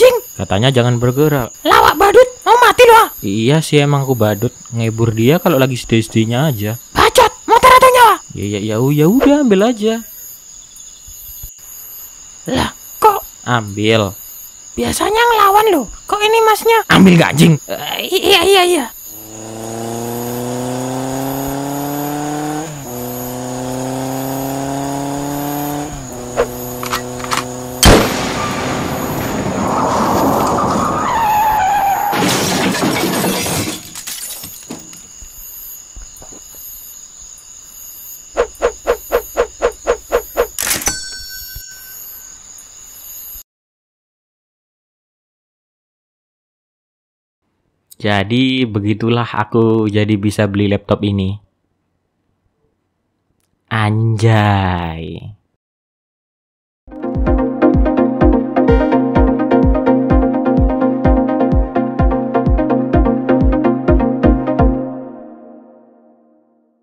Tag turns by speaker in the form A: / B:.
A: anjing.
B: Katanya jangan bergerak.
A: Lawak badut, mau mati
B: lu ah. Iya sih emang aku badut, ngebur dia kalau lagi sedih-sedihnya aja. Bacot, motor atau nyawa? Ya ya ya, ya udah ambil aja. Lah, kok ambil?
A: Biasanya ngelawan lo. Kok ini masnya? Ambil gak anjing? Uh, iya iya iya.
B: Jadi begitulah aku jadi bisa beli laptop ini. Anjay.